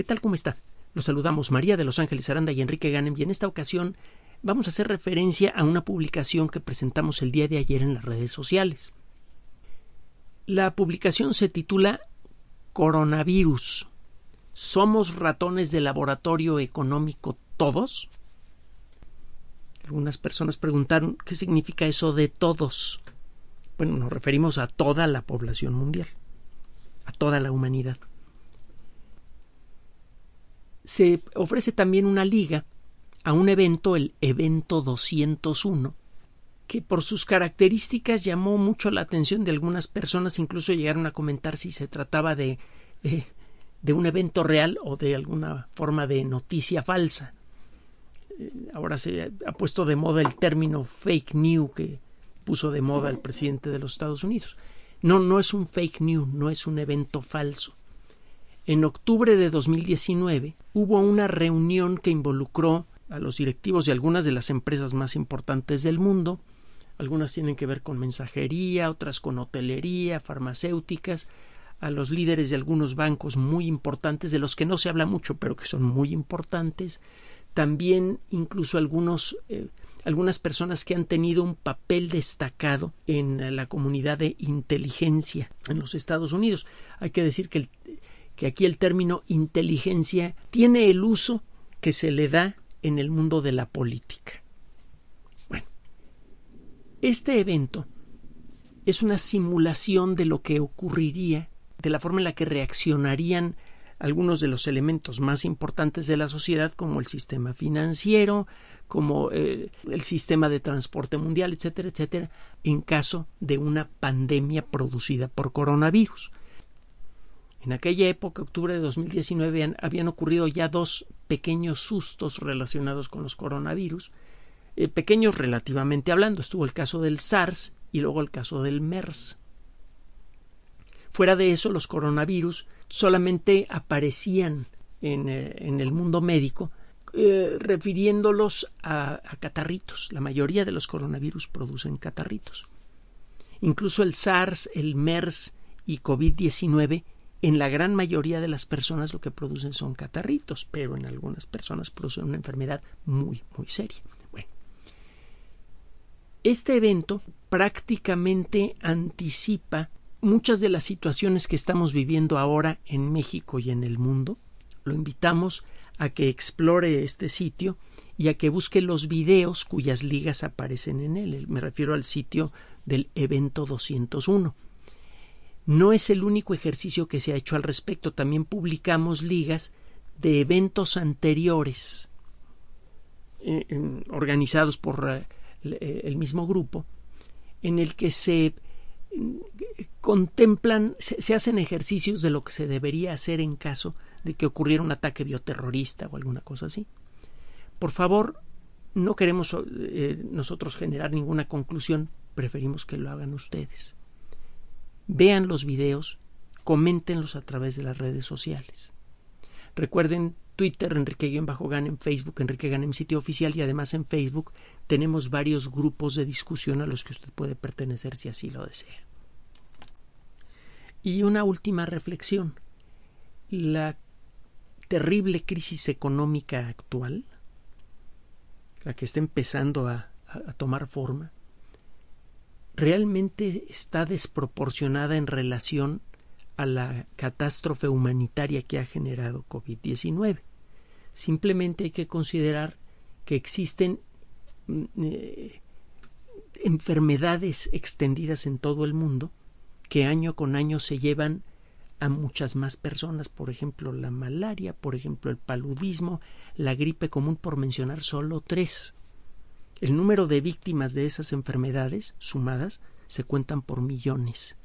¿Qué tal? ¿Cómo está? Los saludamos María de Los Ángeles Aranda y Enrique Ganem y en esta ocasión vamos a hacer referencia a una publicación que presentamos el día de ayer en las redes sociales. La publicación se titula Coronavirus. ¿Somos ratones de laboratorio económico todos? Algunas personas preguntaron qué significa eso de todos. Bueno, nos referimos a toda la población mundial, a toda la humanidad se ofrece también una liga a un evento, el evento 201, que por sus características llamó mucho la atención de algunas personas, incluso llegaron a comentar si se trataba de, eh, de, un evento real o de alguna forma de noticia falsa. Eh, ahora se ha puesto de moda el término fake news que puso de moda el presidente de los Estados Unidos. No, no es un fake news, no es un evento falso en octubre de 2019 hubo una reunión que involucró a los directivos de algunas de las empresas más importantes del mundo. Algunas tienen que ver con mensajería, otras con hotelería, farmacéuticas, a los líderes de algunos bancos muy importantes, de los que no se habla mucho, pero que son muy importantes. También incluso algunos, eh, algunas personas que han tenido un papel destacado en la comunidad de inteligencia en los Estados Unidos. Hay que decir que el que aquí el término inteligencia tiene el uso que se le da en el mundo de la política. Bueno, este evento es una simulación de lo que ocurriría, de la forma en la que reaccionarían algunos de los elementos más importantes de la sociedad, como el sistema financiero, como eh, el sistema de transporte mundial, etcétera, etcétera, en caso de una pandemia producida por coronavirus. En aquella época, octubre de 2019, habían ocurrido ya dos pequeños sustos relacionados con los coronavirus, eh, pequeños relativamente hablando. Estuvo el caso del SARS y luego el caso del MERS. Fuera de eso, los coronavirus solamente aparecían en, eh, el mundo médico eh, refiriéndolos a, a catarritos. La mayoría de los coronavirus producen catarritos. Incluso el SARS, el MERS y COVID-19 en la gran mayoría de las personas lo que producen son catarritos, pero en algunas personas producen una enfermedad muy, muy seria. Bueno, este evento prácticamente anticipa muchas de las situaciones que estamos viviendo ahora en México y en el mundo. Lo invitamos a que explore este sitio y a que busque los videos cuyas ligas aparecen en él. Me refiero al sitio del evento 201 no es el único ejercicio que se ha hecho al respecto, también publicamos ligas de eventos anteriores eh, organizados por eh, eh, el mismo grupo, en el que se contemplan, se, hacen ejercicios de lo que se debería hacer en caso de que ocurriera un ataque bioterrorista o alguna cosa así. Por favor, no queremos nosotros generar ninguna conclusión, preferimos que lo hagan ustedes. Vean los videos, coméntenlos a través de las redes sociales. Recuerden Twitter, Enrique-Gan, en Facebook, Enrique mi sitio oficial, y además en Facebook tenemos varios grupos de discusión a los que usted puede pertenecer si así lo desea. Y una última reflexión. La terrible crisis económica actual, la que está empezando a tomar forma, realmente está desproporcionada en relación a la catástrofe humanitaria que ha generado COVID-19. Simplemente hay que considerar que existen mm, eh, enfermedades extendidas en todo el mundo que año con año se llevan a muchas más personas, por ejemplo la malaria, por ejemplo el paludismo, la gripe común, por mencionar solo tres. El número de víctimas de esas enfermedades sumadas se cuentan por millones.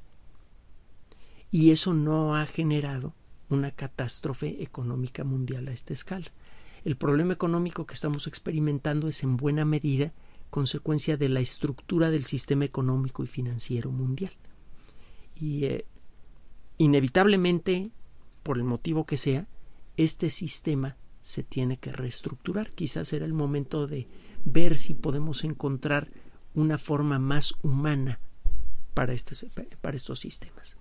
Y eso no ha generado una catástrofe económica mundial a esta escala. El problema económico que estamos experimentando es en buena medida consecuencia de la estructura del sistema económico y financiero mundial. Y eh, inevitablemente, por el motivo que sea, este sistema se tiene que reestructurar. Quizás era el momento de ver si podemos encontrar una forma más humana para, estos, para estos sistemas.